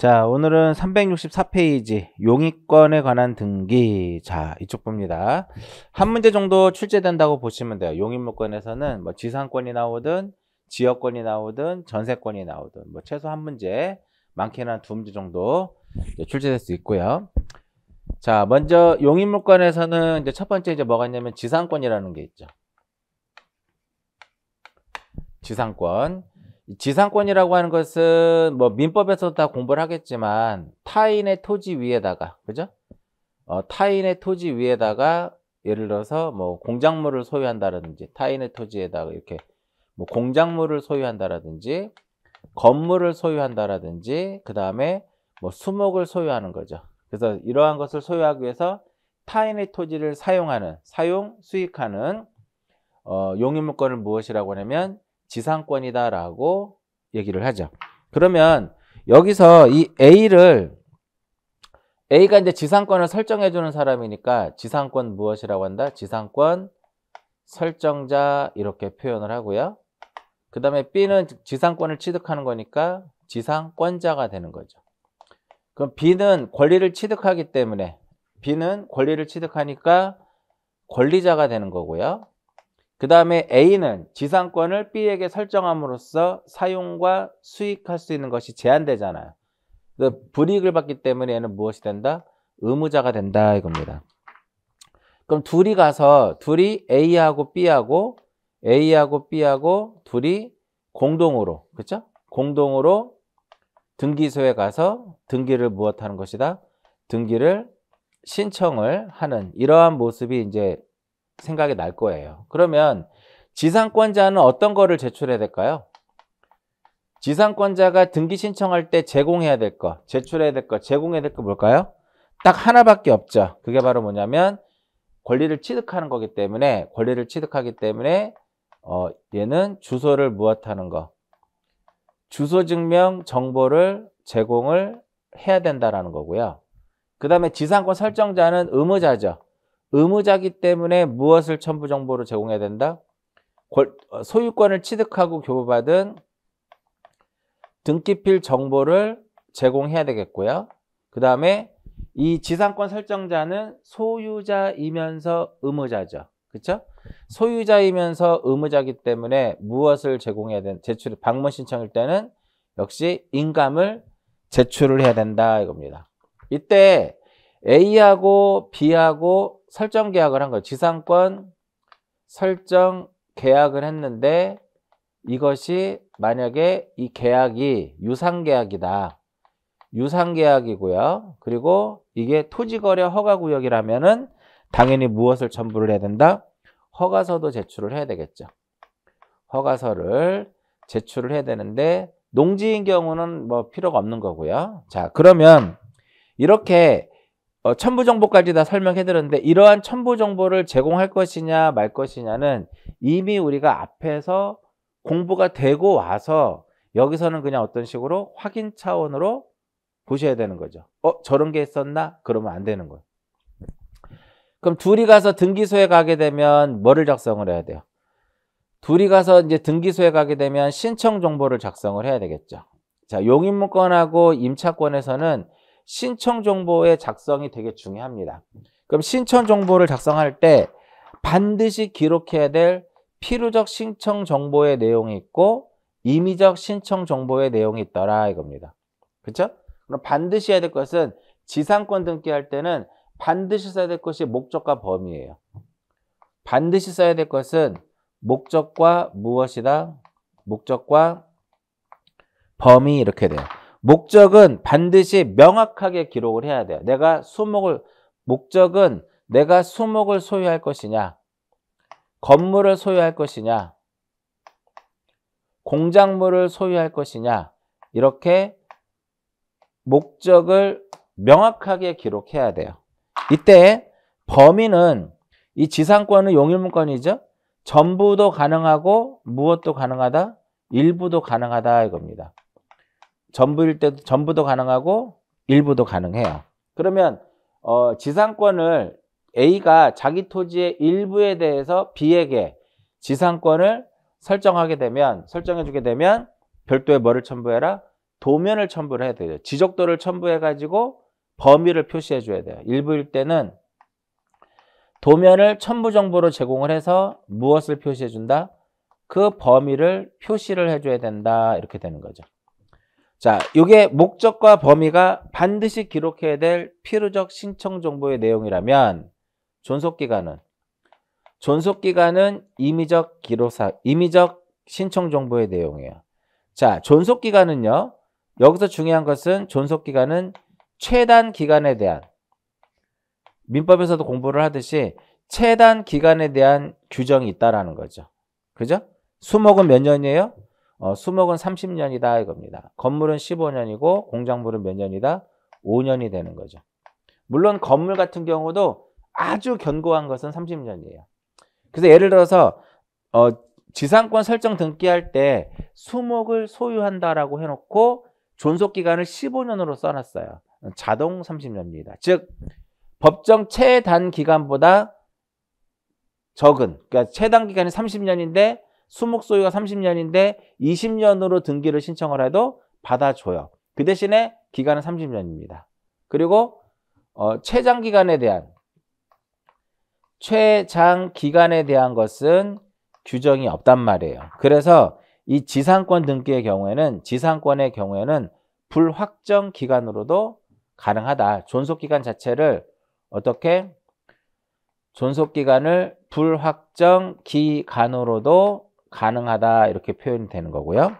자, 오늘은 364페이지 용의권에 관한 등기. 자, 이쪽 봅니다. 한 문제 정도 출제된다고 보시면 돼요. 용의물권에서는 뭐 지상권이 나오든 지역권이 나오든 전세권이 나오든 뭐 최소 한 문제, 많게는 한 두 문제 정도 출제될 수 있고요. 자, 먼저 용의물권에서는 이제 첫 번째 이제 뭐가 있냐면 지상권이라는 게 있죠. 지상권. 지상권이라고 하는 것은 뭐 민법에서도 다 공부를 하겠지만 타인의 토지 위에다가 그죠? 어, 타인의 토지 위에다가 예를 들어서 뭐 공작물을 소유한다든지 라 타인의 토지에다가 이렇게 뭐 공작물을 소유한다라든지 건물을 소유한다라든지 그 다음에 뭐 수목을 소유하는 거죠. 그래서 이러한 것을 소유하기 위해서 타인의 토지를 사용하는 사용 수익하는 어, 용인물권을 무엇이라고 하냐면 지상권이다라고 얘기를 하죠. 그러면 여기서 이 A를 A가 이제 지상권을 설정해 주는 사람이니까 지상권 무엇이라고 한다? 지상권 설정자 이렇게 표현을 하고요. 그 다음에 B는 지상권을 취득하는 거니까 지상권자가 되는 거죠. 그럼 B는 권리를 취득하기 때문에 B는 권리를 취득하니까 권리자가 되는 거고요. 그 다음에 A는 지상권을 B에게 설정함으로써 사용과 수익할 수 있는 것이 제한되잖아요. 그 불이익을 받기 때문에 얘는 무엇이 된다? 의무자가 된다 이겁니다. 그럼 둘이 가서 둘이 A하고 B하고 A하고 B하고 둘이 공동으로 그렇죠? 공동으로 등기소에 가서 등기를 무엇하는 것이다? 등기를 신청을 하는 이러한 모습이 이제 생각이 날 거예요. 그러면 지상권자는 어떤 거를 제출해야 될까요? 지상권자가 등기 신청할 때 제공해야 될 거, 제출해야 될 거, 제공해야 될 거 뭘까요? 딱 하나밖에 없죠. 그게 바로 뭐냐면 권리를 취득하는 거기 때문에 권리를 취득하기 때문에 어, 얘는 주소를 무엇하는 거, 주소 증명 정보를 제공을 해야 된다라는 거고요. 그 다음에 지상권 설정자는 의무자죠. 의무자기 때문에 무엇을 첨부 정보로 제공해야 된다? 어, 소유권을 취득하고 교부받은 등기필 정보를 제공해야 되겠고요. 그 다음에 이 지상권 설정자는 소유자이면서 의무자죠. 그쵸 소유자이면서 의무자기 때문에 무엇을 제공해야 되는 제출 방문 신청일 때는 역시 인감을 제출을 해야 된다 이겁니다. 이때 A하고 B하고 설정 계약을 한 거예요. 지상권 설정 계약을 했는데 이것이 만약에 이 계약이 유상 계약이다. 유상 계약이고요. 그리고 이게 토지거래 허가구역이라면은 당연히 무엇을 첨부를 해야 된다? 허가서도 제출을 해야 되겠죠. 허가서를 제출을 해야 되는데 농지인 경우는 뭐 필요가 없는 거고요. 자, 그러면 이렇게 어, 첨부 정보까지 다 설명해드렸는데 이러한 첨부 정보를 제공할 것이냐 말 것이냐는 이미 우리가 앞에서 공부가 되고 와서 여기서는 그냥 어떤 식으로 확인 차원으로 보셔야 되는 거죠. 어 저런 게 있었나? 그러면 안 되는 거예요. 그럼 둘이 가서 등기소에 가게 되면 뭐를 작성을 해야 돼요? 둘이 가서 이제 등기소에 가게 되면 신청 정보를 작성을 해야 되겠죠. 자용인문건하고 임차권에서는 신청 정보의 작성이 되게 중요합니다. 그럼 신청 정보를 작성할 때 반드시 기록해야 될 필요적 신청 정보의 내용이 있고 임의적 신청 정보의 내용이 있더라 이겁니다. 그렇죠? 그럼 반드시 해야 될 것은 지상권 등기할 때는 반드시 써야 될 것이 목적과 범위예요. 반드시 써야 될 것은 목적과 무엇이다? 목적과 범위 이렇게 돼요. 목적은 반드시 명확하게 기록을 해야 돼요. 내가 수목을 목적은 내가 수목을 소유할 것이냐, 건물을 소유할 것이냐, 공작물을 소유할 것이냐 이렇게 목적을 명확하게 기록해야 돼요. 이때 범위는 이 지상권은 용일문권이죠. 전부도 가능하고 무엇도 가능하다, 일부도 가능하다 이겁니다. 전부일 때도 전부도 가능하고 일부도 가능해요. 그러면 어, 지상권을 A가 자기 토지의 일부에 대해서 B에게 지상권을 설정하게 되면 설정해주게 되면 별도의 뭐를 첨부해라? 도면을 첨부를 해야 돼요. 지적도를 첨부해가지고 범위를 표시해줘야 돼요. 일부일 때는 도면을 첨부 정보로 제공을 해서 무엇을 표시해준다? 그 범위를 표시를 해줘야 된다. 이렇게 되는 거죠. 자, 이게 목적과 범위가 반드시 기록해야 될 필요적 신청 정보의 내용이라면 존속기간은 존속기간은 임의적 기록사 임의적 신청 정보의 내용이에요. 자, 존속기간은요. 여기서 중요한 것은 존속기간은 최단 기간에 대한 민법에서도 공부를 하듯이 최단 기간에 대한 규정이 있다라는 거죠. 그죠? 수목은 몇 년이에요? 어, 수목은 30년이다 이겁니다. 건물은 15년이고 공장물은몇 년이다? 5년이 되는 거죠. 물론 건물 같은 경우도 아주 견고한 것은 30년이에요. 그래서 예를 들어서 어, 지상권 설정 등기할 때 수목을 소유한다라고 해놓고 존속 기간을 15년으로 써놨어요. 자동 30년입니다. 즉 법정 최단 기간보다 적은 그러니까 최단 기간이 30년인데 수목소유가 30년인데 20년으로 등기를 신청을 해도 받아줘요. 그 대신에 기간은 30년입니다. 그리고 어, 최장 기간에 대한 최장 기간에 대한 것은 규정이 없단 말이에요. 그래서 이 지상권 등기의 경우에는 지상권의 경우에는 불확정 기간으로도 가능하다. 존속 기간 자체를 어떻게 존속 기간을 불확정 기간으로도 가능하다 이렇게 표현이 되는 거고요.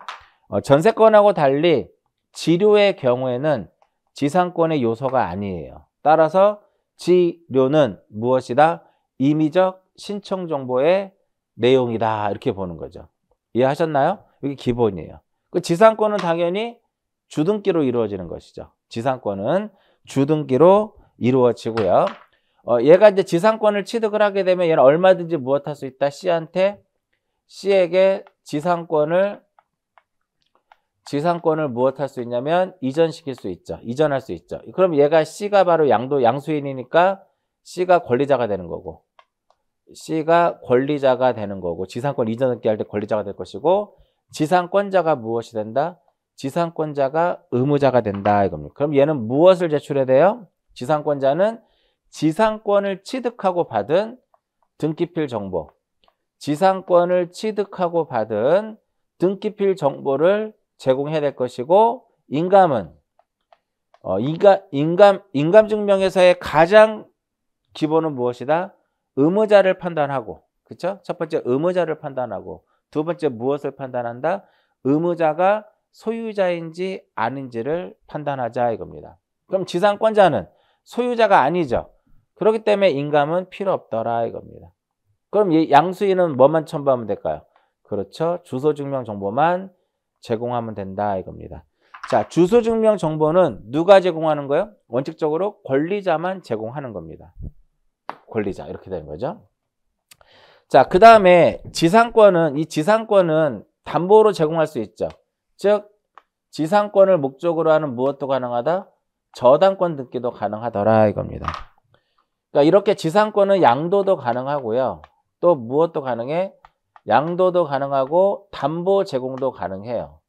어, 전세권하고 달리 지료의 경우에는 지상권의 요소가 아니에요. 따라서 지료는 무엇이다? 임의적 신청 정보의 내용이다 이렇게 보는 거죠. 이해하셨나요? 이게 기본이에요. 그 지상권은 당연히 주등기로 이루어지는 것이죠. 지상권은 주등기로 이루어지고요. 어, 얘가 이제 지상권을 취득을 하게 되면 얘는 얼마든지 무엇할 수 있다? C한테 C에게 지상권을 지상권을 무엇할 수 있냐면 이전시킬 수 있죠. 이전할 수 있죠. 그럼 얘가 C가 바로 양도 양수인이니까 C가 권리자가 되는 거고 C가 권리자가 되는 거고 지상권 이전 얻기 할때 권리자가 될 것이고 지상권자가 무엇이 된다? 지상권자가 의무자가 된다 이겁니다. 그럼 얘는 무엇을 제출해야 돼요? 지상권자는 지상권을 취득하고 받은 등기필 정보 지상권을 취득하고 받은 등기필 정보를 제공해야 될 것이고 인감은 어, 인감, 인감, 인감증명에서의 가장 기본은 무엇이다? 의무자를 판단하고 그쵸? 첫 번째 의무자를 판단하고 두 번째 무엇을 판단한다? 의무자가 소유자인지 아닌지를 판단하자 이겁니다. 그럼 지상권자는 소유자가 아니죠. 그렇기 때문에 인감은 필요 없더라 이겁니다. 그럼 이 양수인은 뭐만 첨부하면 될까요? 그렇죠. 주소증명 정보만 제공하면 된다 이겁니다. 자, 주소증명 정보는 누가 제공하는 거예요? 원칙적으로 권리자만 제공하는 겁니다. 권리자 이렇게 되는 거죠. 자, 그 다음에 지상권은 이 지상권은 담보로 제공할 수 있죠. 즉 지상권을 목적으로 하는 무엇도 가능하다? 저당권 등기도 가능하더라 이겁니다. 그러니까 이렇게 지상권은 양도도 가능하고요. 또 무엇도 가능해? 양도도 가능하고 담보 제공도 가능해요.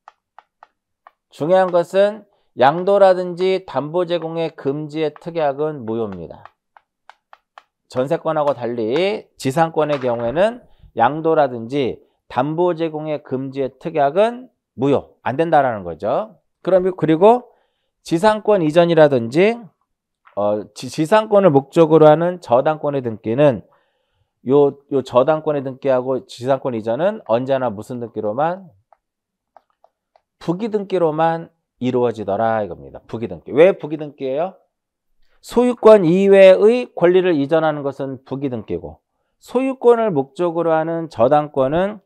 중요한 것은 양도라든지 담보 제공의 금지의 특약은 무효입니다. 전세권하고 달리 지상권의 경우에는 양도라든지 담보 제공의 금지의 특약은 무효, 안 된다라는 거죠. 그럼 그리고 지상권 이전이라든지 어, 지, 상권을 목적으로 하는 저당권의 등기는 요, 요 저당권의 등기하고 지상권 이전은 언제나 무슨 등기로만? 부기 등기로만 이루어지더라 이겁니다. 부기 등기. 왜 부기 등기예요? 소유권 이외의 권리를 이전하는 것은 부기 등기고 소유권을 목적으로 하는 저당권은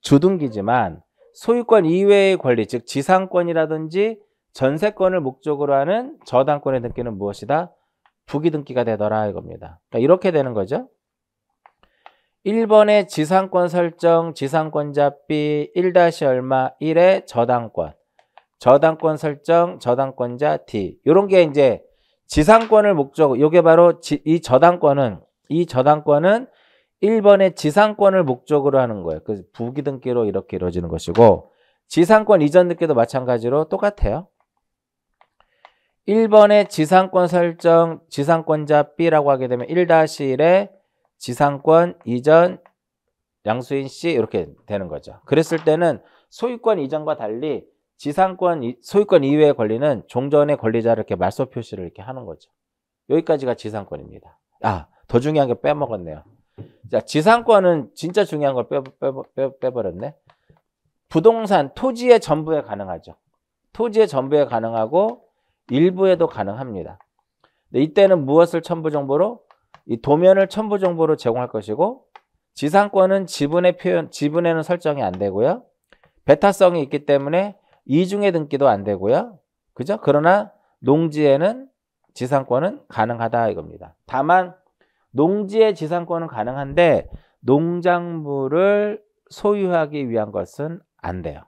주등기지만 소유권 이외의 권리, 즉 지상권이라든지 전세권을 목적으로 하는 저당권의 등기는 무엇이다? 부기 등기가 되더라 이겁니다. 그러니까 이렇게 되는 거죠. 1번의 지상권 설정, 지상권자 B, 1- 얼마, 1의 저당권, 저당권 설정, 저당권자 D. 요런게 이제 지상권을 목적으로, 이게 바로 지, 이 저당권은, 이 저당권은 1번의 지상권을 목적으로 하는 거예요. 그래서 부기등기로 이렇게 이루어지는 것이고, 지상권 이전 등기도 마찬가지로 똑같아요. 1번의 지상권 설정, 지상권자 B라고 하게 되면 1-1의 지상권 이전 양수인 씨 이렇게 되는 거죠. 그랬을 때는 소유권 이전과 달리 지상권 소유권 이외의 권리는 종전의 권리자 이렇게 말소 표시를 이렇게 하는 거죠. 여기까지가 지상권입니다. 아, 더 중요한 게 빼먹었네요. 자, 지상권은 진짜 중요한 걸 빼, 빼, 빼, 빼버렸네. 부동산, 토지의 전부에 가능하죠. 토지의 전부에 가능하고 일부에도 가능합니다. 이때는 무엇을 첨부 정보로? 이 도면을 첨부 정보로 제공할 것이고 지상권은 지분의 표현 지분에는 설정이 안 되고요. 배타성이 있기 때문에 이중의 등기도 안 되고요. 그죠? 그러나 농지에는 지상권은 가능하다 이겁니다. 다만 농지의 지상권은 가능한데 농작물을 소유하기 위한 것은 안 돼요.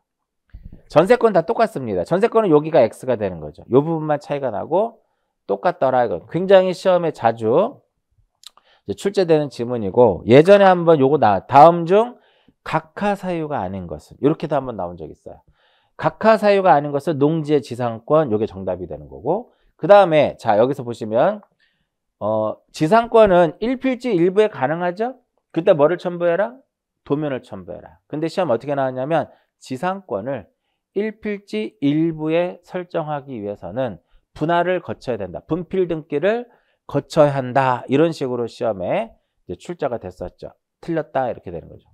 전세권 다 똑같습니다. 전세권은 여기가 X가 되는 거죠. 이 부분만 차이가 나고 똑같더라. 이거 굉장히 시험에 자주 출제되는 지문이고 예전에 한번 요거 나 다음 중 각하사유가 아닌 것은 이렇게도 한번 나온 적 있어요. 각하사유가 아닌 것은 농지의 지상권 요게 정답이 되는 거고 그 다음에 자 여기서 보시면 어, 지상권은 1필지 일부에 가능하죠? 그때 뭐를 첨부해라? 도면을 첨부해라. 근데 시험 어떻게 나왔냐면 지상권을 1필지 일부에 설정하기 위해서는 분할을 거쳐야 된다. 분필 등기를 거쳐야 한다. 이런 식으로 시험에 출제가 됐었죠. 틀렸다 이렇게 되는 거죠.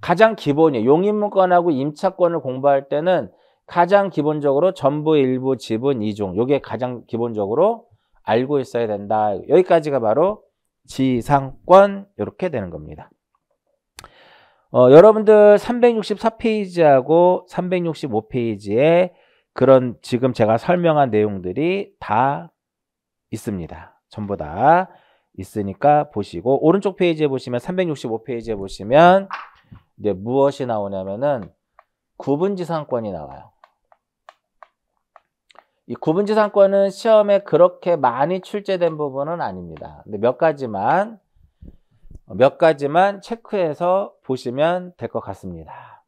가장 기본이 용인문건하고 임차권을 공부할 때는 가장 기본적으로 전부 일부 지분 이중 이게 가장 기본적으로 알고 있어야 된다. 여기까지가 바로 지상권 이렇게 되는 겁니다. 어, 여러분들 364페이지하고 365페이지에 그런 지금 제가 설명한 내용들이 다 있습니다. 전부 다 있으니까 보시고 오른쪽 페이지에 보시면 365페이지에 보시면 이제 무엇이 나오냐면은 구분지상권이 나와요. 이 구분지상권은 시험에 그렇게 많이 출제된 부분은 아닙니다. 근데 몇 가지만 몇 가지만 체크해서 보시면 될 것 같습니다.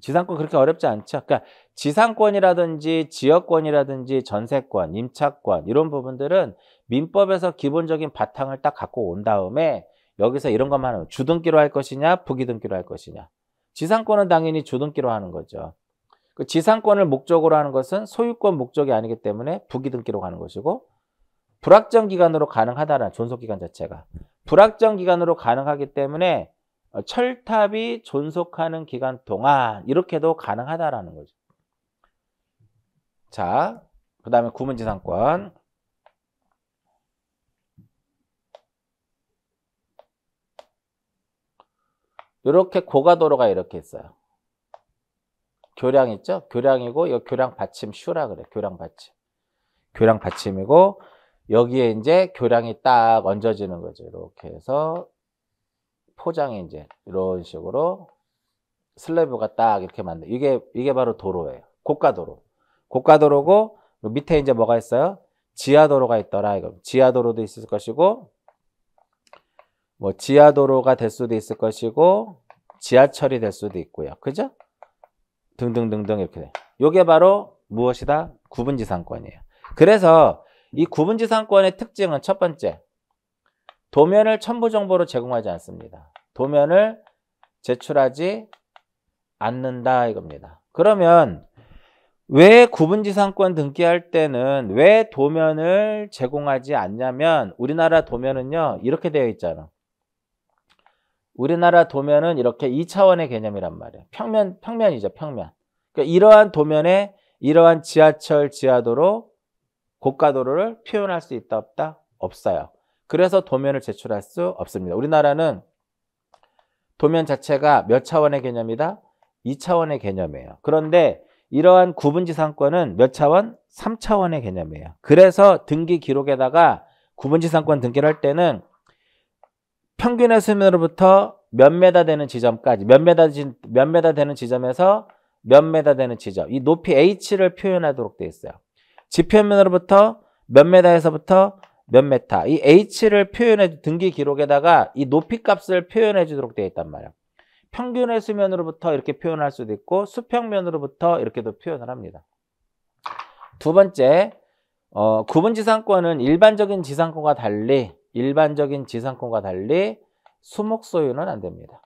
지상권 그렇게 어렵지 않죠. 그러니까 지상권이라든지 지역권이라든지 전세권, 임차권 이런 부분들은 민법에서 기본적인 바탕을 딱 갖고 온 다음에 여기서 이런 것만 하면 주등기로 할 것이냐 부기등기로 할 것이냐 지상권은 당연히 주등기로 하는 거죠. 그 지상권을 목적으로 하는 것은 소유권 목적이 아니기 때문에 부기등기로 가는 것이고 불확정 기간으로 가능하다는 존속 기간 자체가 불확정 기간으로 가능하기 때문에 어, 철탑이 존속하는 기간 동안 이렇게도 가능하다라는 거죠. 자, 그 다음에 구문지상권. 이렇게 고가도로가 이렇게 있어요. 교량 있죠? 교량이고 이 교량 받침 슈라 그래. 교량 받침. 교량 받침이고 여기에 이제 교량이 딱 얹어지는 거죠. 이렇게 해서 포장이 이제 이런 식으로 슬래브가 딱 이렇게 만든 이게 이게 바로 도로예요. 고가도로. 고가도로고 밑에 이제 뭐가 있어요? 지하도로가 있더라. 이거 지하도로도 있을 것이고 뭐 지하도로가 될 수도 있을 것이고 지하철이 될 수도 있고요. 그죠? 등등등등 이렇게 돼. 요게 바로 무엇이다? 구분지상권이에요. 그래서 이 구분지상권의 특징은 첫 번째 도면을 첨부 정보로 제공하지 않습니다. 도면을 제출하지 않는다 이겁니다. 그러면 왜 구분지상권 등기할 때는 왜 도면을 제공하지 않냐면 우리나라 도면은요 이렇게 되어 있잖아 우리나라 도면은 이렇게 2차원의 개념이란 말이야 평면, 평면이죠 평면 그러니까 이러한 도면에 이러한 지하철 지하도로 고가도로를 표현할 수 있다 없다 없어요 그래서 도면을 제출할 수 없습니다 우리나라는 도면 자체가 몇 차원의 개념이다? 2차원의 개념이에요 그런데 이러한 구분지상권은 몇 차원? 3차원의 개념이에요. 그래서 등기 기록에다가 구분지상권 등기를 할 때는 평균의 수면으로부터 몇 메다 되는 지점까지 몇 메다 몇 메다 되는 지점에서 몇 메다 되는 지점 이 높이 h를 표현하도록 되어 있어요. 지표면으로부터 몇 메다에서부터 몇 메타 이 h를 표현해 등기 기록에다가 이 높이 값을 표현해 주도록 되어 있단 말이에요 평균의 수면으로부터 이렇게 표현할 수도 있고 수평면으로부터 이렇게도 표현을 합니다. 두 번째, 어, 구분 지상권은 일반적인 지상권과 달리 일반적인 지상권과 달리 수목 소유는 안 됩니다.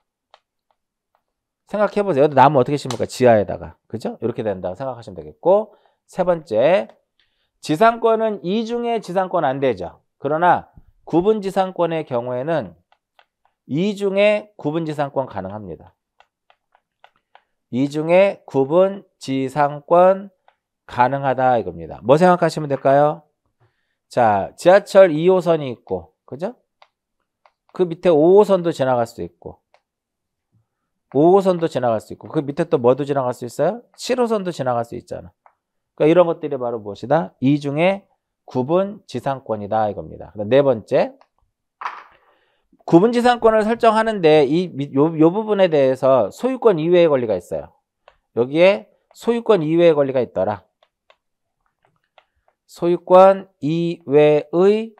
생각해 보세요. 나무 뭐 어떻게 심을까? 지하에다가. 그죠? 이렇게 된다고 생각하시면 되겠고 세 번째, 지상권은 이중의 지상권 안 되죠. 그러나 구분 지상권의 경우에는 이 중에 구분지상권 가능합니다. 이 중에 구분지상권 가능하다 이겁니다. 뭐 생각하시면 될까요? 자, 지하철 2호선이 있고, 그죠? 그 밑에 5호선도 지나갈 수 있고, 5호선도 지나갈 수 있고, 그 밑에 또 뭐도 지나갈 수 있어요? 7호선도 지나갈 수 있잖아. 그러니까 이런 것들이 바로 무엇이다? 이 중에 구분 지상권이다 이겁니다. 네 번째, 구분지상권을 설정하는데 이 요, 요 부분에 대해서 소유권 이외의 권리가 있어요. 여기에 소유권 이외의 권리가 있더라. 소유권 이외의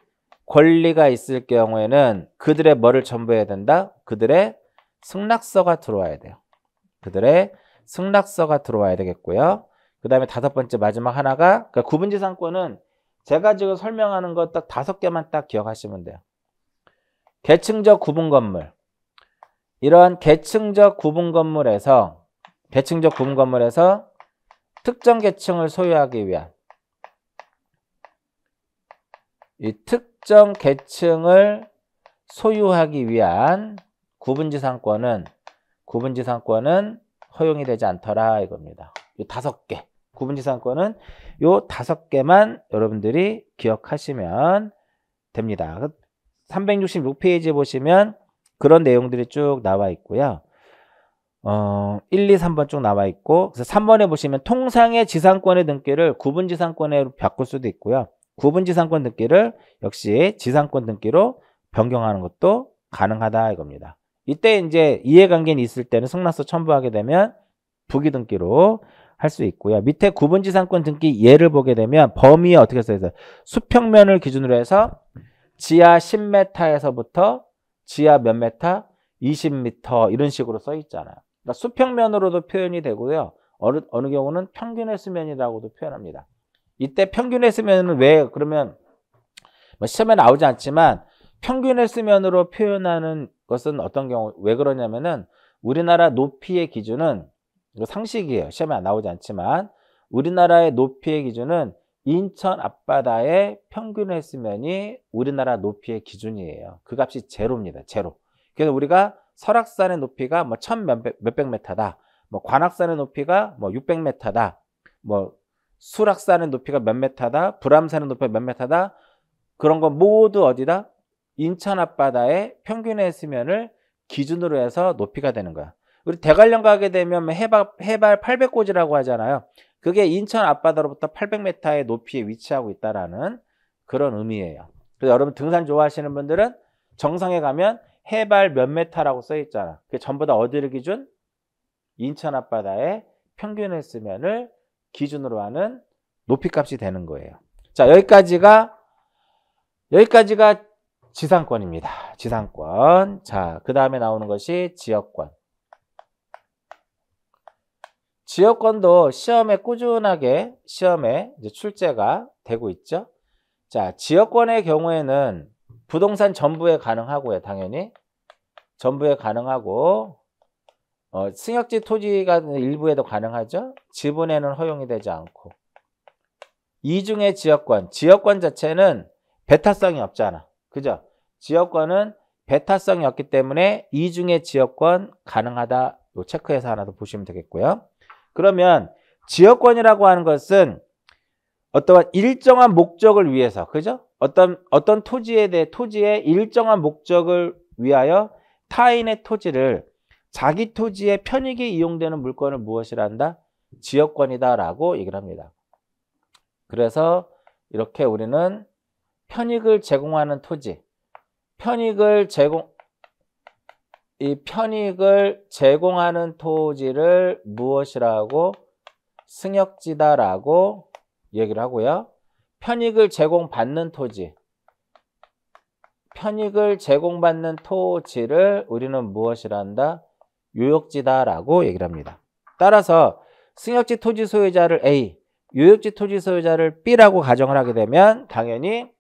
권리가 있을 경우에는 그들의 뭐를 첨부해야 된다? 그들의 승낙서가 들어와야 돼요. 그들의 승낙서가 들어와야 되겠고요. 그 다음에 다섯 번째 마지막 하나가 그러니까 구분지상권은 제가 지금 설명하는 것 딱 다섯 개만 딱 기억하시면 돼요. 계층적 구분 건물. 이러한 계층적 구분 건물에서 계층적 구분 건물에서 특정 계층을 소유하기 위한 이 특정 계층을 소유하기 위한 구분지상권은 구분지상권은 허용이 되지 않더라 이겁니다. 이 다섯 개 구분지상권은 이 다섯 개만 여러분들이 기억하시면 됩니다. 366페이지에 보시면 그런 내용들이 쭉 나와 있고요. 어, 1, 2, 3번 쭉 나와 있고 그래서 3번에 보시면 통상의 지상권의 등기를 구분지상권으로 바꿀 수도 있고요. 구분지상권 등기를 역시 지상권 등기로 변경하는 것도 가능하다 이겁니다. 이때 이제 이해관계는 있을 때는 승낙서 첨부하게 되면 부기등기로 할 수 있고요. 밑에 구분지상권 등기 예를 보게 되면 범위에 어떻게 써야돼요 수평면을 기준으로 해서 지하 10m에서부터 지하 몇 m? 20m 이런 식으로 써 있잖아요. 그러니까 수평면으로도 표현이 되고요. 어느, 어느 경우는 평균의 수면이라고도 표현합니다. 이때 평균의 수면은 왜 그러면 뭐 시험에 나오지 않지만 평균의 수면으로 표현하는 것은 어떤 경우 왜 그러냐면은 우리나라 높이의 기준은 상식이에요. 시험에 나오지 않지만 우리나라의 높이의 기준은 인천 앞바다의 평균 해수면이 우리나라 높이의 기준이에요. 그 값이 제로입니다. 제로. 그래서 우리가 설악산의 높이가 뭐 천 몇백, 몇백 메타다. 뭐 관악산의 높이가 뭐 육백 메타다. 뭐 수락산의 높이가 몇 메타다. 불암산의 높이가 몇 메타다. 그런 건 모두 어디다? 인천 앞바다의 평균 해수면을 기준으로 해서 높이가 되는 거야. 우리 대관령 가게 되면 해발, 해발 800고지라고 하잖아요. 그게 인천 앞바다로부터 800m의 높이에 위치하고 있다라는 그런 의미예요. 그래서 여러분 등산 좋아하시는 분들은 정상에 가면 해발 몇 m 라고써 있잖아. 그게 전부 다 어디를 기준? 인천 앞바다의 평균 해수면을 기준으로 하는 높이값이 되는 거예요. 자, 여기까지가 여기까지가 지상권입니다. 지상권. 자, 그 다음에 나오는 것이 지역권. 지역권도 시험에 꾸준하게 시험에 출제가 되고 있죠. 자, 지역권의 경우에는 부동산 전부에 가능하고요, 당연히. 전부에 가능하고, 어, 승역지 토지가 일부에도 가능하죠. 지분에는 허용이 되지 않고. 이중의 지역권, 지역권 자체는 배타성이 없잖아. 그죠? 지역권은 배타성이 없기 때문에 이중의 지역권 가능하다. 요 체크해서 하나 더 보시면 되겠고요. 그러면 지역권이라고 하는 것은 어떠한 일정한 목적을 위해서, 그죠? 어떤, 어떤 토지에 대해, 토지의 일정한 목적을 위하여 타인의 토지를 자기 토지의 편익이 이용되는 물건을 무엇이라 한다? 지역권이다라고 얘기를 합니다. 그래서 이렇게 우리는 편익을 제공하는 토지, 편익을 제공, 이 편익을 제공하는 토지를 무엇이라고 승역지다라고 얘기를 하고요. 편익을 제공받는 토지 편익을 제공받는 토지를 우리는 무엇이라 한다? 유역지다라고 얘기를 합니다. 따라서 승역지 토지 소유자를 A, 유역지 토지 소유자를 B라고 가정을 하게 되면 당연히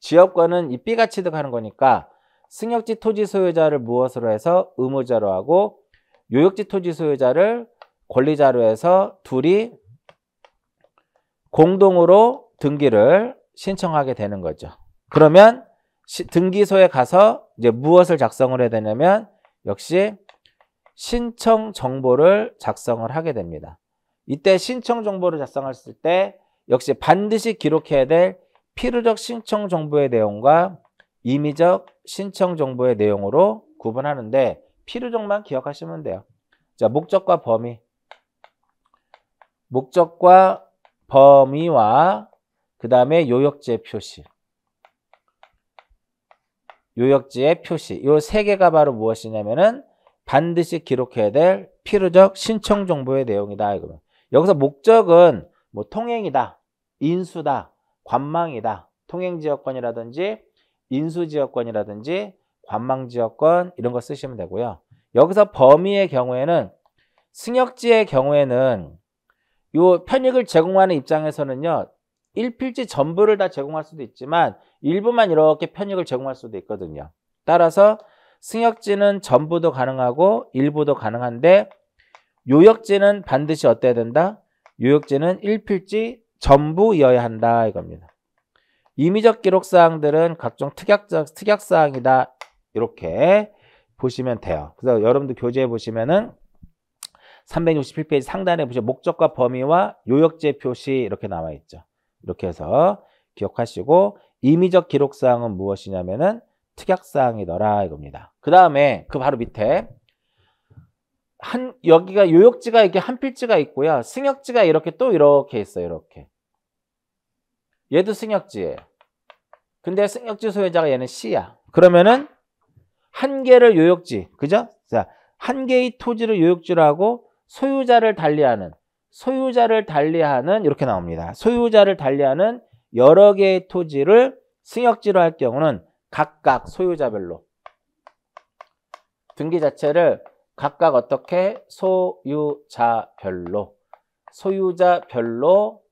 지역권은 이 B가 취득하는 거니까 승역지 토지 소유자를 무엇으로 해서 의무자로 하고 요역지 토지 소유자를 권리자로 해서 둘이 공동으로 등기를 신청하게 되는 거죠. 그러면 등기소에 가서 이제 무엇을 작성을 해야 되냐면 역시 신청 정보를 작성을 하게 됩니다. 이때 신청 정보를 작성했을 때 역시 반드시 기록해야 될 필요적 신청 정보의 내용과 임의적 신청 정보의 내용으로 구분하는데 필요종만 기억하시면 돼요. 자, 목적과 범위. 목적과 범위와 그 다음에 요역지의 표시. 요역지의 표시. 요 세 개가 바로 무엇이냐면은 반드시 기록해야 될 필요적 신청 정보의 내용이다. 이거면. 여기서 목적은 뭐 통행이다, 인수다, 관망이다, 통행 지역권이라든지 인수지역권이라든지 관망지역권 이런 거 쓰시면 되고요. 여기서 범위의 경우에는 승역지의 경우에는 요 편익을 제공하는 입장에서는요. 1필지 전부를 다 제공할 수도 있지만 일부만 이렇게 편익을 제공할 수도 있거든요. 따라서 승역지는 전부도 가능하고 일부도 가능한데 요역지는 반드시 어때야 된다? 요역지는 1필지 전부여야 한다 이겁니다. 임의적 기록사항들은 각종 특약적, 특약사항이다. 이렇게 보시면 돼요. 그래서 여러분들 교재에 보시면은 367페이지 상단에 보시면 목적과 범위와 요역제 표시 이렇게 나와 있죠. 이렇게 해서 기억하시고 임의적 기록사항은 무엇이냐면은 특약사항이더라 이겁니다. 그 다음에 그 바로 밑에 한 여기가 요역지가 이렇게 한 필지가 있고요. 승역지가 이렇게 또 이렇게 있어요. 이렇게 얘도 승역지예요. 근데 승역지 소유자가 얘는 C야. 그러면은 한 개를 요역지, 그죠? 자, 한 개의 토지를 요역지로 하고 소유자를 달리하는 소유자를 달리하는 이렇게 나옵니다. 소유자를 달리하는 여러 개의 토지를 승역지로 할 경우는 각각 소유자별로 등기 자체를 각각 어떻게 소유자별로 소유자별로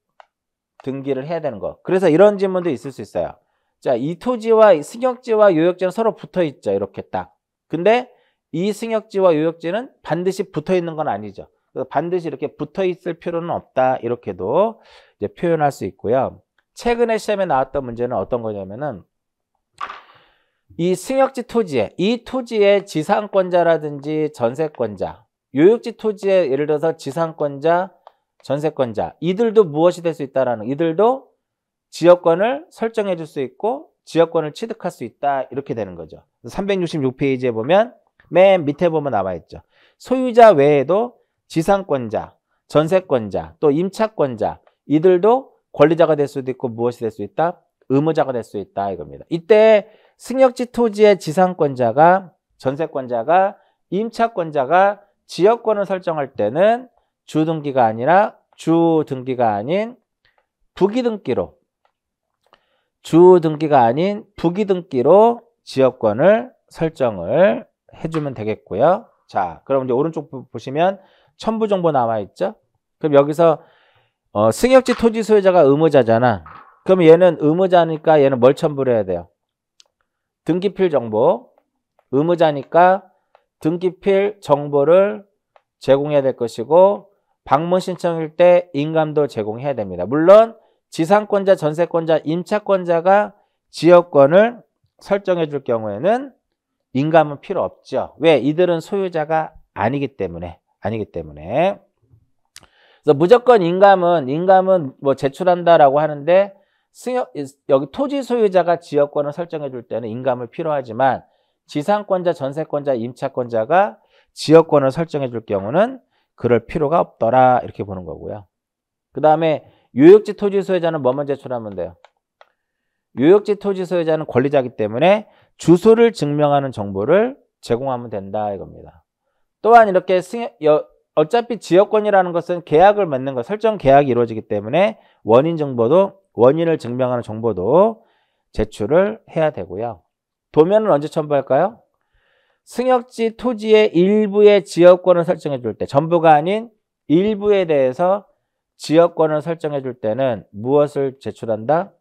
등기를 해야 되는 거. 그래서 이런 질문도 있을 수 있어요. 자, 이 토지와 승역지와 요역지는 서로 붙어 있죠. 이렇게 딱. 근데 이 승역지와 요역지는 반드시 붙어 있는 건 아니죠. 그래서 반드시 이렇게 붙어 있을 필요는 없다. 이렇게도 이제 표현할 수 있고요. 최근에 시험에 나왔던 문제는 어떤 거냐면은 이 승역지 토지에 이 토지의 지상권자라든지 전세권자, 요역지 토지에 예를 들어서 지상권자, 전세권자 이들도 무엇이 될 수 있다라는 이들도 지역권을 설정해 줄 수 있고 지역권을 취득할 수 있다 이렇게 되는 거죠. 366페이지에 보면 맨 밑에 보면 나와 있죠. 소유자 외에도 지상권자, 전세권자, 또 임차권자 이들도 권리자가 될 수도 있고 무엇이 될 수 있다? 의무자가 될 수 있다 이겁니다. 이때 승역지 토지의 지상권자가 전세권자가 임차권자가 지역권을 설정할 때는 주등기가 아니라 주등기가 아닌 부기등기로 주등기가 아닌 부기등기로 지역권을 설정을 해주면 되겠고요. 자, 그럼 이제 오른쪽 보시면 첨부 정보 남아있죠? 그럼 여기서 어, 승역지 토지 소유자가 의무자잖아. 그럼 얘는 의무자니까 얘는 뭘 첨부를 해야 돼요? 등기필 정보, 의무자니까 등기필 정보를 제공해야 될 것이고 방문 신청일 때 인감도 제공해야 됩니다. 물론 지상권자, 전세권자, 임차권자가 지역권을 설정해 줄 경우에는 인감은 필요 없죠. 왜? 이들은 소유자가 아니기 때문에 아니기 때문에 그래서 무조건 인감은 인감은 뭐 제출한다라고 하는데 승여, 여기 토지 소유자가 지역권을 설정해 줄 때는 인감을 필요하지만 지상권자, 전세권자, 임차권자가 지역권을 설정해 줄 경우는 그럴 필요가 없더라 이렇게 보는 거고요. 그 다음에 유역지 토지 소유자는 뭐만 제출하면 돼요? 유역지 토지 소유자는 권리자기 때문에 주소를 증명하는 정보를 제공하면 된다 이겁니다. 또한 이렇게 승, 어차피 지역권이라는 것은 계약을 맺는 거 설정 계약이 이루어지기 때문에 원인 정보도 원인을 증명하는 정보도 제출을 해야 되고요. 도면은 언제 첨부할까요? 승역지 토지의 일부의 지역권을 설정해 줄 때 전부가 아닌 일부에 대해서 지역권을 설정해 줄 때는 무엇을 제출한다?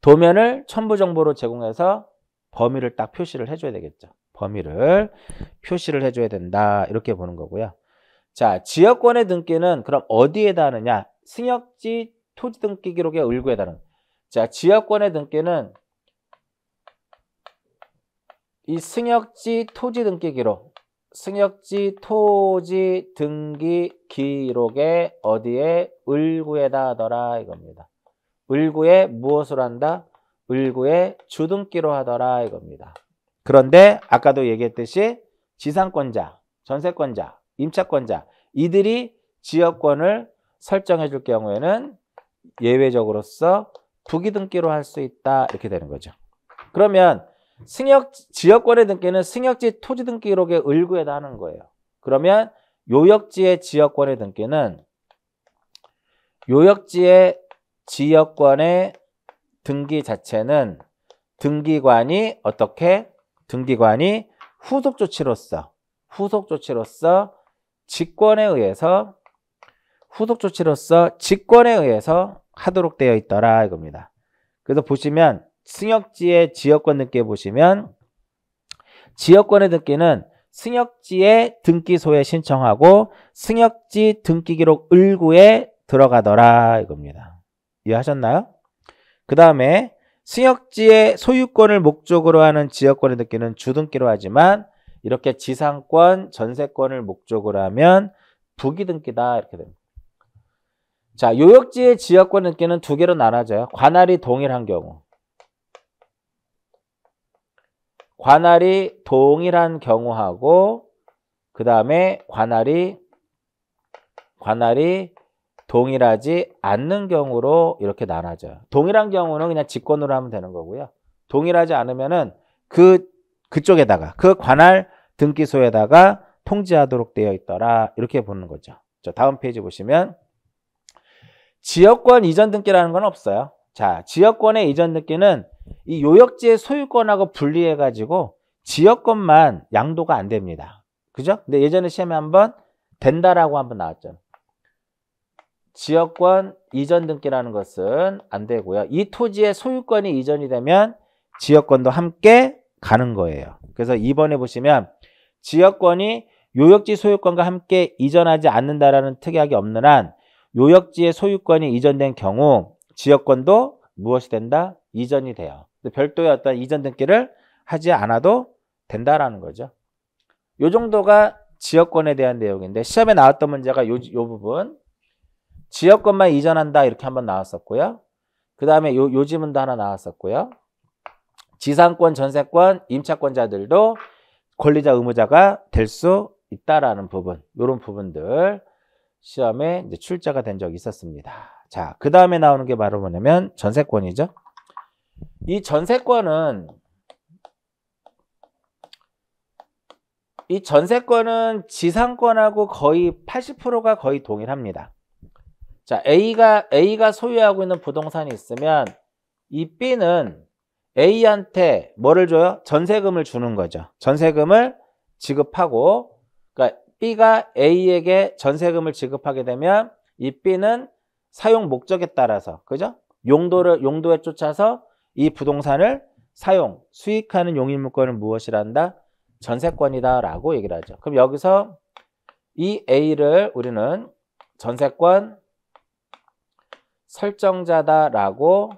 도면을 첨부 정보로 제공해서 범위를 딱 표시를 해줘야 되겠죠. 범위를 표시를 해줘야 된다. 이렇게 보는 거고요. 자, 지역권의 등기는 그럼 어디에다 하느냐? 승역지 토지 등기 기록의 을구에다 하는. 자, 지역권의 등기는 이 승역지 토지 등기 기록, 승역지 토지 등기 기록에 어디에 을구에다 하더라 이겁니다. 을구에 무엇을 한다? 을구에 주등기로 하더라 이겁니다. 그런데 아까도 얘기했듯이 지상권자, 전세권자, 임차권자 이들이 지역권을 설정해 줄 경우에는 예외적으로서 부기등기로 할 수 있다 이렇게 되는 거죠. 그러면 승역 지역권의 등기는 승역지 토지 등기 기록의 을구에 다하는 거예요. 그러면 요역지의 지역권의 등기는 요역지의 지역권의 등기 자체는 등기관이 어떻게 등기관이 후속 조치로서 후속 조치로서 직권에 의해서 후속 조치로서 직권에 의해서 하도록 되어 있더라 이겁니다. 그래서 보시면 승역지의 지역권 등기 보시면 지역권의 등기는 승역지의 등기소에 신청하고 승역지 등기기록 을구에 들어가더라 이겁니다. 이해하셨나요? 그 다음에 승역지의 소유권을 목적으로 하는 지역권의 등기는 주등기로 하지만 이렇게 지상권, 전세권을 목적으로 하면 부기등기다 이렇게 됩니다. 자, 요역지의 지역권 등기는 두 개로 나눠져요. 관할이 동일한 경우. 관할이 동일한 경우하고 그 다음에 관할이 관할이 동일하지 않는 경우로 이렇게 나눠져요. 동일한 경우는 그냥 직권으로 하면 되는 거고요. 동일하지 않으면은 그 그쪽에다가 그 관할 등기소에다가 통지하도록 되어 있더라 이렇게 보는 거죠. 자, 다음 페이지 보시면 지역권 이전 등기라는 건 없어요. 자, 지역권의 이전 등기는 이 요역지의 소유권하고 분리해가지고 지역권만 양도가 안 됩니다. 그죠? 근데 예전에 시험에 한 번 된다라고 한번 나왔죠. 지역권 이전 등기라는 것은 안 되고요. 이 토지의 소유권이 이전이 되면 지역권도 함께 가는 거예요. 그래서 2번에 보시면 지역권이 요역지 소유권과 함께 이전하지 않는다라는 특약이 없는 한 요역지의 소유권이 이전된 경우 지역권도 무엇이 된다? 이전이 돼요. 별도의 어떤 이전 등기를 하지 않아도 된다라는 거죠. 요 정도가 지역권에 대한 내용인데 시험에 나왔던 문제가 요, 요 부분 지역권만 이전한다 이렇게 한번 나왔었고요. 그 다음에 요, 요 지문도 하나 나왔었고요. 지상권, 전세권, 임차권자들도 권리자, 의무자가 될 수 있다라는 부분, 요런 부분들 시험에 이제 출제가 된 적이 있었습니다. 자, 그 다음에 나오는 게 바로 뭐냐면 전세권이죠. 이 전세권은 이 전세권은 지상권하고 거의 80%가 거의 동일합니다. 자, A가 A가 소유하고 있는 부동산이 있으면 이 B는 A한테 뭐를 줘요? 전세금을 주는 거죠. 전세금을 지급하고 그러니까 B가 A에게 전세금을 지급하게 되면 이 B는 사용 목적에 따라서 그죠? 용도를 용도에 쫓아서 이 부동산을 사용, 수익하는 용인물권은 무엇이란다? 전세권이다 라고 얘기를 하죠. 그럼 여기서 이 A를 우리는 전세권 설정자다 라고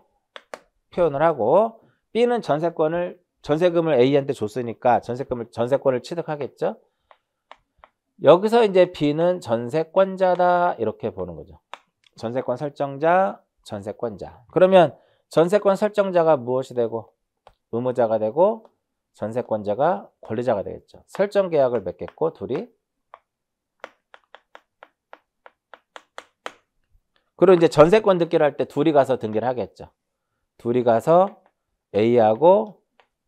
표현을 하고 B는 전세권을 전세금을 A한테 줬으니까 전세금을 전세권을 취득하겠죠. 여기서 이제 B는 전세권자다 이렇게 보는 거죠. 전세권 설정자, 전세권자. 그러면 전세권 설정자가 무엇이 되고 의무자가 되고 전세권자가 권리자가 되겠죠. 설정 계약을 맺겠고 둘이 그리고 이제 전세권 등기를 할 때 둘이 가서 등기를 하겠죠. 둘이 가서 A하고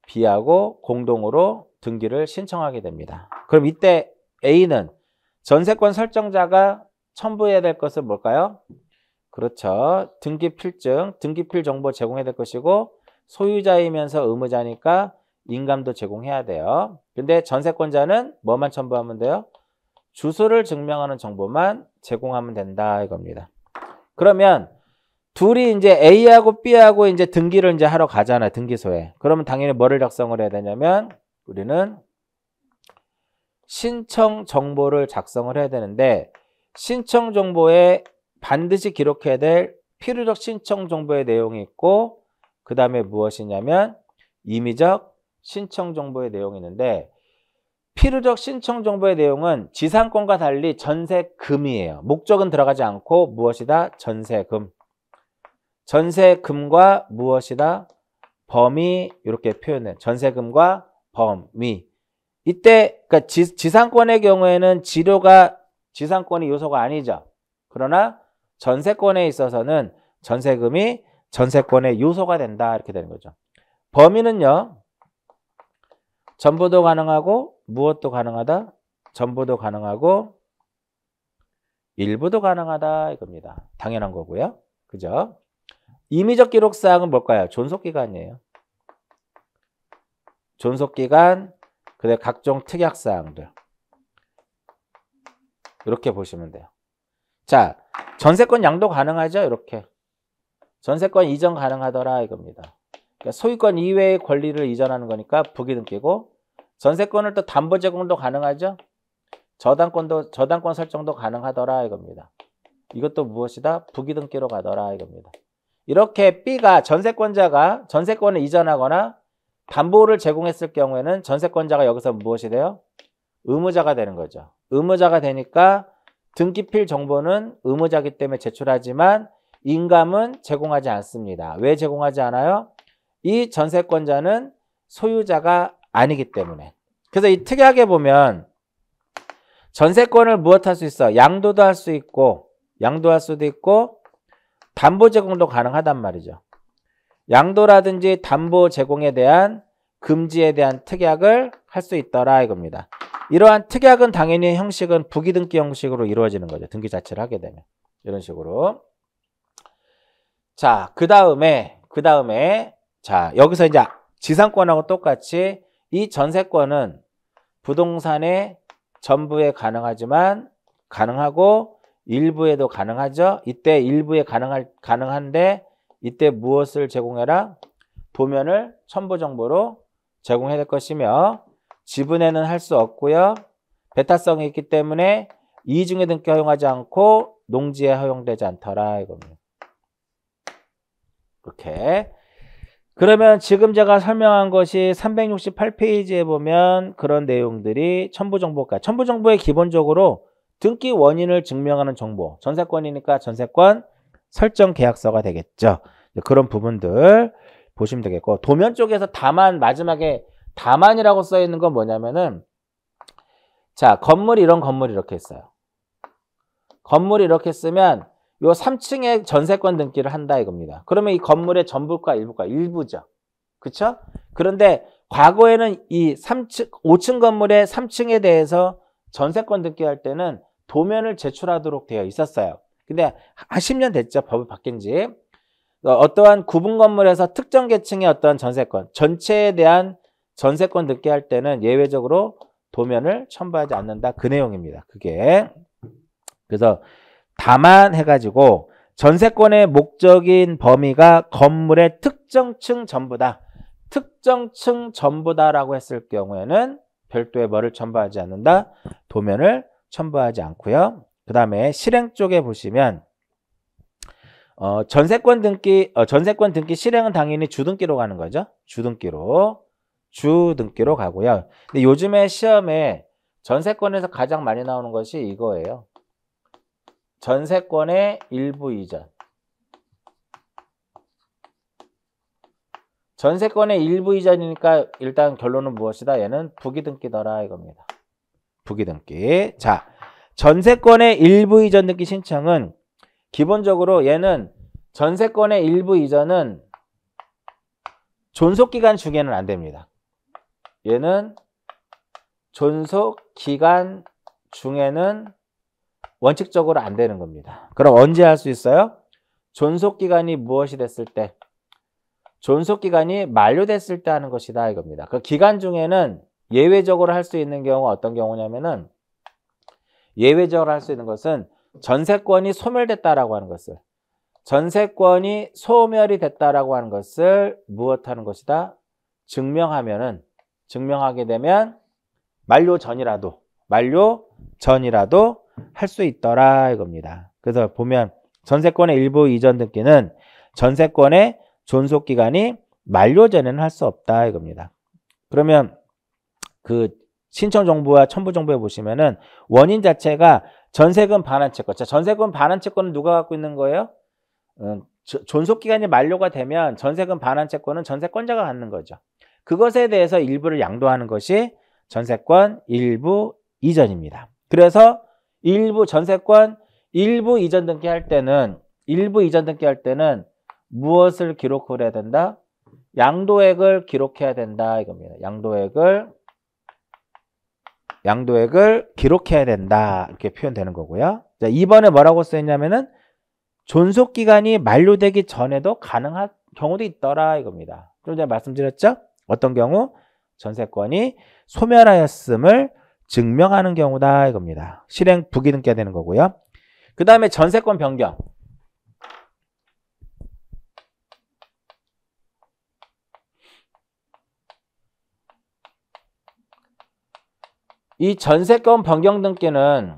B하고 공동으로 등기를 신청하게 됩니다. 그럼 이때 A는 전세권 설정자가 첨부해야 될 것은 뭘까요? 그렇죠. 등기필증, 등기필 정보 제공해야 될 것이고 소유자이면서 의무자니까 인감도 제공해야 돼요. 근데 전세권자는 뭐만 첨부하면 돼요? 주소를 증명하는 정보만 제공하면 된다 이겁니다. 그러면 둘이 이제 A하고 B하고 이제 등기를 이제 하러 가잖아 등기소에. 그러면 당연히 뭐를 작성을 해야 되냐면 우리는 신청 정보를 작성을 해야 되는데 신청 정보에 반드시 기록해야 될 필요적 신청 정보의 내용이 있고 그 다음에 무엇이냐면 임의적 신청 정보의 내용이 있는데 필요적 신청 정보의 내용은 지상권과 달리 전세금이에요. 목적은 들어가지 않고 무엇이다? 전세금. 전세금과 무엇이다? 범위 이렇게 표현해. 전세금과 범위. 이때 그러니까 지, 지상권의 경우에는 지료가 지상권이 요소가 아니죠. 그러나 전세권에 있어서는 전세금이 전세권의 요소가 된다 이렇게 되는 거죠. 범위는요. 전부도 가능하고 무엇도 가능하다. 전부도 가능하고 일부도 가능하다 이겁니다. 당연한 거고요. 그죠? 임의적 기록사항은 뭘까요? 존속기간이에요. 존속기간, 그다음 각종 특약사항들. 이렇게 보시면 돼요. 자, 전세권 양도 가능하죠? 이렇게. 전세권 이전 가능하더라 이겁니다. 그러니까 소유권 이외의 권리를 이전하는 거니까 부기등기고 전세권을 또 담보 제공도 가능하죠? 저당권도 저당권 설정도 가능하더라 이겁니다. 이것도 무엇이다? 부기등기로 가더라 이겁니다. 이렇게 B가 전세권자가 전세권을 이전하거나 담보를 제공했을 경우에는 전세권자가 여기서 무엇이 돼요? 의무자가 되는 거죠. 의무자가 되니까 등기필 정보는 의무자기 때문에 제출하지만 인감은 제공하지 않습니다. 왜 제공하지 않아요? 이 전세권자는 소유자가 아니기 때문에. 그래서 이 특이하게 보면 전세권을 무엇 할 수 있어? 양도도 할 수 있고 양도할 수도 있고 담보 제공도 가능하단 말이죠. 양도라든지 담보 제공에 대한 금지에 대한 특약을 할 수 있더라 이겁니다. 이러한 특약은 당연히 형식은 부기등기 형식으로 이루어지는 거죠. 등기 자체를 하게 되면. 이런 식으로. 자, 그 다음에, 그 다음에, 자, 여기서 이제 지상권하고 똑같이 이 전세권은 부동산의 전부에 가능하지만 가능하고 일부에도 가능하죠. 이때 일부에 가능할, 가능한데 이때 무엇을 제공해라? 도면을 첨부 정보로 제공해야 될 것이며 지분에는할수 없고요. 배타성이 있기 때문에 이중에 등기 허용하지 않고 농지에 허용되지 않더라 이겁니다. 이렇게 그러면 지금 제가 설명한 것이 368페이지에 보면 그런 내용들이 첨부정보가 첨부정보에 기본적으로 등기 원인을 증명하는 정보 전세권이니까 전세권 설정 계약서가 되겠죠. 그런 부분들 보시면 되겠고 도면 쪽에서 다만 마지막에 다만이라고 써 있는 건 뭐냐면은 자 건물이 이런 건물이 이렇게 있어요. 건물이 이렇게 쓰면 요 3층에 전세권 등기를 한다 이겁니다. 그러면 이 건물의 전부가 일부가 일부죠. 그쵸 그런데 과거에는 이 3층 5층 건물의 3층에 대해서 전세권 등기할 때는 도면을 제출하도록 되어 있었어요. 근데 한 10년 됐죠. 법을 바뀐 지. 어, 어떠한 구분 건물에서 특정 계층의 어떤 전세권, 전체에 대한 전세권 등기 할 때는 예외적으로 도면을 첨부하지 않는다. 그 내용입니다. 그게 그래서 다만 해가지고 전세권의 목적인 범위가 건물의 특정층 전부다. 특정층 전부다라고 했을 경우에는 별도의 벌을 첨부하지 않는다. 도면을 첨부하지 않고요. 그 다음에 실행 쪽에 보시면 어, 전세권 등기 어, 전세권 등기 실행은 당연히 주등기로 가는 거죠. 주등기로 주 등기로 가고요. 근데 요즘에 시험에 전세권에서 가장 많이 나오는 것이 이거예요. 전세권의 일부 이전. 전세권의 일부 이전이니까 일단 결론은 무엇이다? 얘는 부기등기더라 이겁니다. 부기등기. 자, 전세권의 일부 이전 등기 신청은 기본적으로 얘는 전세권의 일부 이전은 존속기간 중에는 안 됩니다. 얘는 존속 기간 중에는 원칙적으로 안 되는 겁니다. 그럼 언제 할 수 있어요? 존속 기간이 무엇이 됐을 때 존속 기간이 만료됐을 때 하는 것이다 이겁니다. 그 기간 중에는 예외적으로 할 수 있는 경우가 어떤 경우냐면은 예외적으로 할 수 있는 것은 전세권이 소멸됐다라고 하는 것을 전세권이 소멸이 됐다라고 하는 것을 무엇하는 것이다? 증명하면은 증명하게 되면 만료 전이라도 만료 전이라도 할 수 있더라 이겁니다. 그래서 보면 전세권의 일부 이전 등기는 전세권의 존속 기간이 만료 전에는 할 수 없다 이겁니다. 그러면 그 신청 정보와 첨부 정보에 보시면은 원인 자체가 전세금 반환 채권. 자, 전세금 반환 채권은 누가 갖고 있는 거예요? 음, 어, 존속 기간이 만료가 되면 전세금 반환 채권은 전세권자가 갖는 거죠. 그것에 대해서 일부를 양도하는 것이 전세권 일부 이전입니다. 그래서 일부 전세권 일부 이전 등기할 때는 일부 이전 등기할 때는 무엇을 기록해야 을 된다? 양도액을 기록해야 된다 이겁니다. 양도액을 양도액을 기록해야 된다 이렇게 표현되는 거고요. 자, 2번에 뭐라고 쓰였냐면은 존속 기간이 만료되기 전에도 가능한 경우도 있더라 이겁니다. 좀 전에 말씀드렸죠? 어떤 경우? 전세권이 소멸하였음을 증명하는 경우다 이겁니다. 실행 부기등기가 되는 거고요. 그 다음에 전세권 변경. 이 전세권 변경 등기는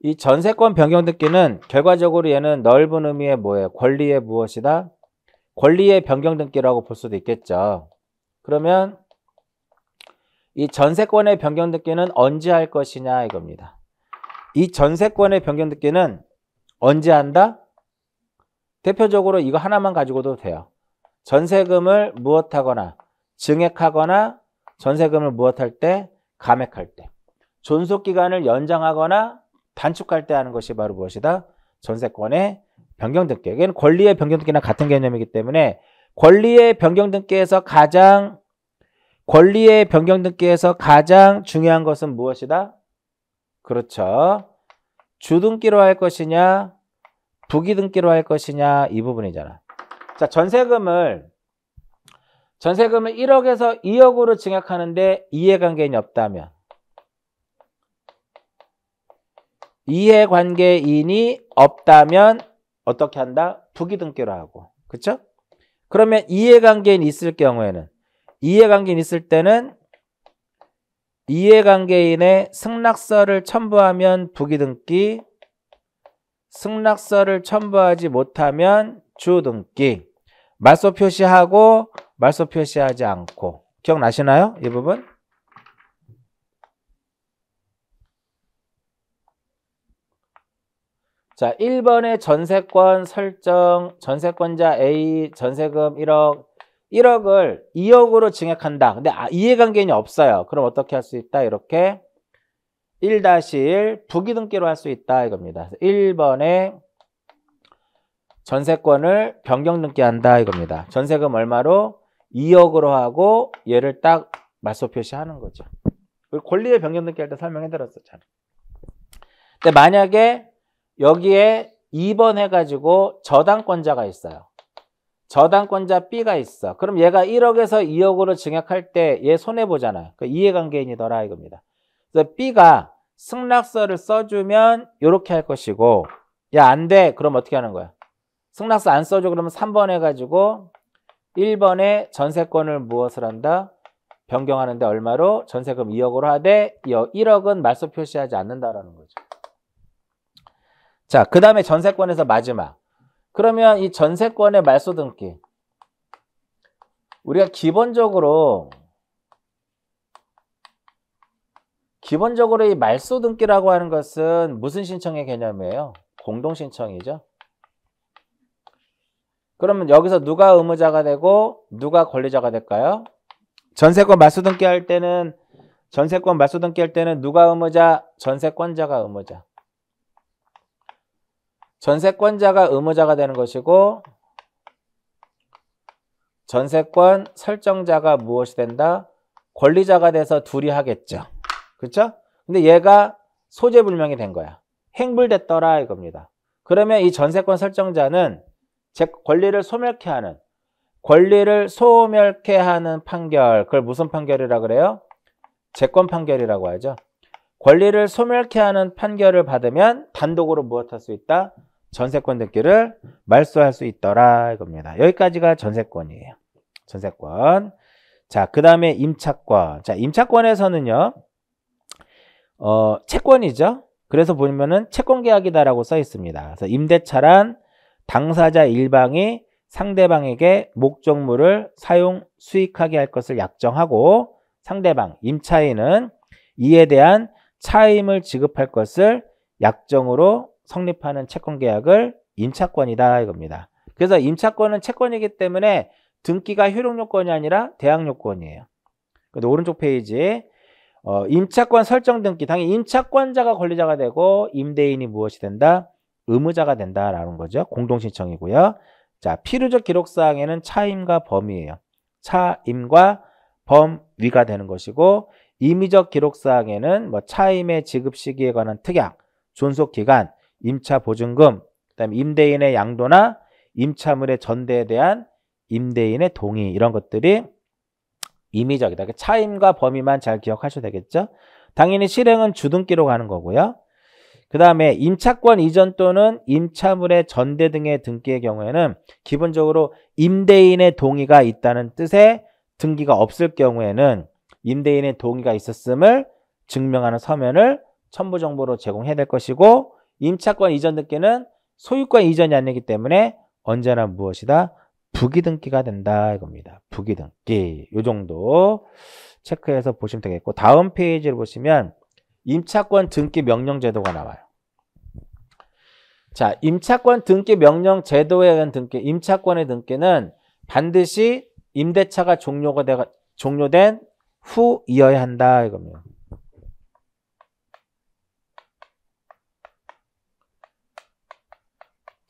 이 전세권 변경 등기는 결과적으로 얘는 넓은 의미의 뭐예요? 권리의 무엇이다? 권리의 변경 등기라고 볼 수도 있겠죠. 그러면 이 전세권의 변경 듣기는 언제 할 것이냐 이겁니다. 이 전세권의 변경 듣기는 언제 한다? 대표적으로 이거 하나만 가지고도 돼요. 전세금을 무엇하거나 증액하거나 전세금을 무엇할 때 감액할 때 존속기간을 연장하거나 단축할 때 하는 것이 바로 무엇이다? 전세권의 변경등기. 이게 권리의 변경등기나 같은 개념이기 때문에 권리의 변경 등기에서 가장 권리의 변경 등기에서 가장 중요한 것은 무엇이다? 그렇죠. 주등기로 할 것이냐 부기등기로 할 것이냐 이 부분이잖아. 자 전세금을 전세금을 1억에서 2억으로 증액하는데 이해관계인이 없다면 이해관계인이 없다면 어떻게 한다? 부기등기로 하고 그렇죠? 그러면 이해관계인 있을 경우에는 이해관계인 있을 때는 이해관계인의 승낙서를 첨부하면 부기등기 승낙서를 첨부하지 못하면 주등기 말소 표시하고 말소 표시하지 않고 기억나시나요? 이 부분? 자, 1번의 전세권 설정, 전세권자 A 전세금 1억, 1억을 2억으로 증액한다. 근데 아, 이해관계인이 없어요. 그럼 어떻게 할 수 있다? 이렇게 1-1 부기등기로 할 수 있다 이겁니다. 1번의 전세권을 변경등기한다 이겁니다. 전세금 얼마로? 2억으로 하고 얘를 딱 말소 표시하는 거죠. 권리의 변경등기 할 때 설명해드렸었잖아요. 근데 만약에 여기에 2번 해가지고 저당권자가 있어요. 저당권자 B가 있어. 그럼 얘가 1억에서 2억으로 증액할 때 얘 손해보잖아요. 그 이해관계인이더라 이겁니다. 그래서 B가 승낙서를 써주면 이렇게 할 것이고 야 안 돼. 그럼 어떻게 하는 거야? 승낙서 안 써줘 그러면 3번 해가지고 1번에 전세권을 무엇을 한다? 변경하는데 얼마로? 전세금 2억으로 하되 1억은 말소 표시하지 않는다라는 거죠. 자, 그 다음에 전세권에서 마지막. 그러면 이 전세권의 말소등기. 우리가 기본적으로 기본적으로 이 말소등기라고 하는 것은 무슨 신청의 개념이에요? 공동신청이죠. 그러면 여기서 누가 의무자가 되고 누가 권리자가 될까요? 전세권 말소등기 할 때는 전세권 말소등기 할 때는 누가 의무자? 전세권자가 의무자. 전세권자가 의무자가 되는 것이고 전세권 설정자가 무엇이 된다? 권리자가 돼서 둘이 하겠죠. 그렇죠? 근데 얘가 소재불명이 된 거야. 행불됐더라 이겁니다. 그러면 이 전세권 설정자는 제 권리를 소멸케 하는 권리를 소멸케 하는 판결 그걸 무슨 판결이라 그래요? 재권 판결이라고 하죠. 권리를 소멸케 하는 판결을 받으면 단독으로 무엇할 수 있다? 전세권 등기를 말소할 수 있더라 이겁니다. 여기까지가 전세권이에요. 전세권. 자, 그 다음에 임차권. 자, 임차권에서는요, 어, 채권이죠. 그래서 보면은 채권 계약이다라고 써 있습니다. 그래서 임대차란 당사자 일방이 상대방에게 목적물을 사용 수익하게 할 것을 약정하고 상대방 임차인은 이에 대한 차임을 지급할 것을 약정으로 성립하는 채권 계약을 임차권이다 이겁니다. 그래서 임차권은 채권이기 때문에 등기가 효력요건이 아니라 대항요건이에요. 근데 오른쪽 페이지 어, 임차권 설정 등기 당연히 임차권자가 권리자가 되고 임대인이 무엇이 된다? 의무자가 된다라는 거죠. 공동신청이고요. 자 필요적 기록사항에는 차임과 범위예요. 차임과 범위가 되는 것이고 임의적 기록사항에는 뭐 차임의 지급 시기에 관한 특약, 존속기간, 임차 보증금, 그다음에 임대인의 양도나 임차물의 전대에 대한 임대인의 동의 이런 것들이 임의적이다. 그러니까 차임과 범위만 잘 기억하셔야 되겠죠. 당연히 실행은 주등기로 가는 거고요. 그 다음에 임차권 이전 또는 임차물의 전대 등의 등기의 경우에는 기본적으로 임대인의 동의가 있다는 뜻의 등기가 없을 경우에는 임대인의 동의가 있었음을 증명하는 서면을 첨부정보로 제공해야 될 것이고 임차권 이전 등기는 소유권 이전이 아니기 때문에 언제나 무엇이다? 부기등기가 된다 이겁니다. 부기등기 요 정도 체크해서 보시면 되겠고 다음 페이지를 보시면 임차권 등기 명령 제도가 나와요. 자, 임차권 등기 명령 제도에 의한 등기, 임차권의 등기는 반드시 임대차가 종료가 되 종료된 후이어야 한다 이겁니다.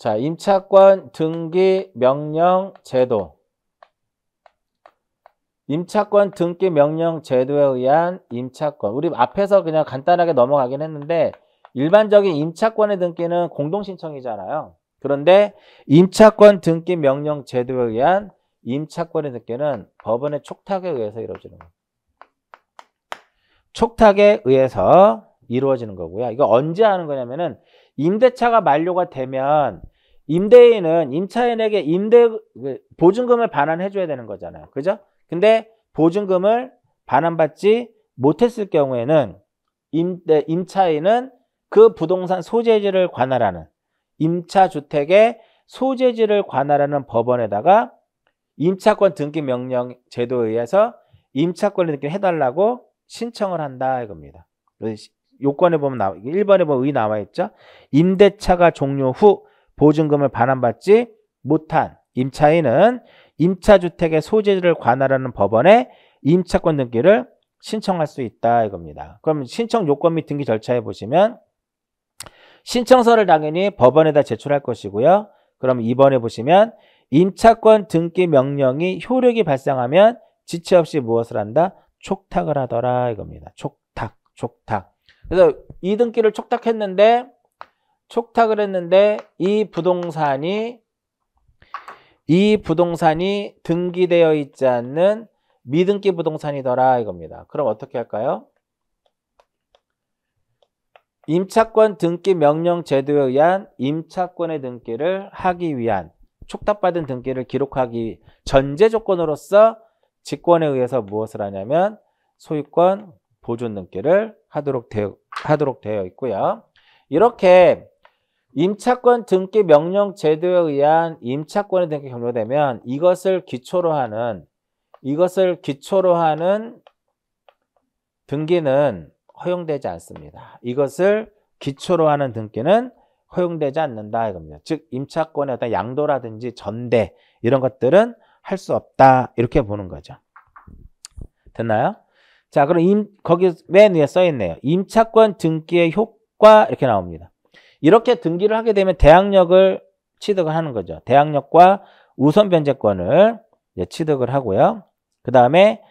자, 임차권 등기 명령 제도. 임차권 등기 명령 제도에 의한 임차권. 우리 앞에서 그냥 간단하게 넘어가긴 했는데 일반적인 임차권의 등기는 공동신청이잖아요. 그런데 임차권 등기 명령 제도에 의한 임차권의 등기는 법원의 촉탁에 의해서 이루어지는 거예요. 촉탁에 의해서 이루어지는 거고요. 이거 언제 하는 거냐면은 임대차가 만료가 되면 임대인은 임차인에게 임대 그 보증금을 반환해 줘야 되는 거잖아요. 그죠? 근데 보증금을 반환받지 못했을 경우에는 임대 임차인은 그 부동산 소재지를 관할하는 임차 주택의 소재지를 관할하는 법원에다가 임차권 등기 명령 제도에 의해서 임차권을 등기 해달라고 신청을 한다 이겁니다. 요건에 보면 나와 1번에 보면 의 나와 있죠. 임대차가 종료 후 보증금을 반환받지 못한 임차인은 임차주택의 소재를 관할하는 법원에 임차권 등기를 신청할 수 있다 이겁니다. 그럼 신청 요건 및 등기 절차에 보시면 신청서를 당연히 법원에다 제출할 것이고요. 그럼 2번에 보시면 임차권 등기 명령이 효력이 발생하면 지체 없이 무엇을 한다? 촉탁을 하더라 이겁니다. 촉탁, 촉탁. 그래서 이등기를 촉탁했는데 촉탁을 했는데 이 부동산이 이 부동산이 등기되어 있지 않는 미등기 부동산이더라 이겁니다. 그럼 어떻게 할까요? 임차권 등기 명령 제도에 의한 임차권의 등기를 하기 위한 촉탁받은 등기를 기록하기 전제 조건으로서 직권에 의해서 무엇을 하냐면 소유권 보존 등기를 하도록 되어, 하도록 되어 있고요. 이렇게 임차권 등기 명령 제도에 의한 임차권의 등기 경로되면 이것을 기초로 하는 이것을 기초로 하는 등기는 허용되지 않습니다. 이것을 기초로 하는 등기는 허용되지 않는다 이겁니다. 즉 임차권의 어떤 양도라든지 전대 이런 것들은 할 수 없다 이렇게 보는 거죠. 됐나요? 자 그럼 임, 거기 맨 위에 써 있네요. 임차권 등기의 효과 이렇게 나옵니다. 이렇게 등기를 하게 되면 대항력을 취득을 하는 거죠. 대항력과 우선 변제권을 취득을 하고요. 그 다음에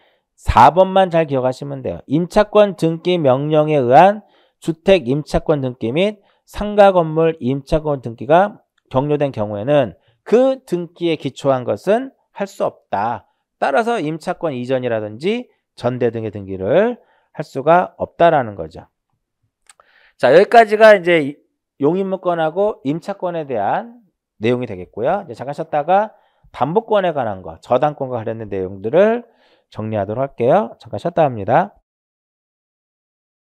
4번만 잘 기억하시면 돼요. 임차권 등기 명령에 의한 주택 임차권 등기 및 상가 건물 임차권 등기가 격려된 경우에는 그 등기에 기초한 것은 할 수 없다. 따라서 임차권 이전이라든지 전대 등의 등기를 할 수가 없다라는 거죠. 자, 여기까지가 이제 용인물권하고 임차권에 대한 내용이 되겠고요. 잠깐 쉬었다가 담보권에 관한 거, 저당권과 관련된 내용들을 정리하도록 할게요. 잠깐 쉬었다 합니다.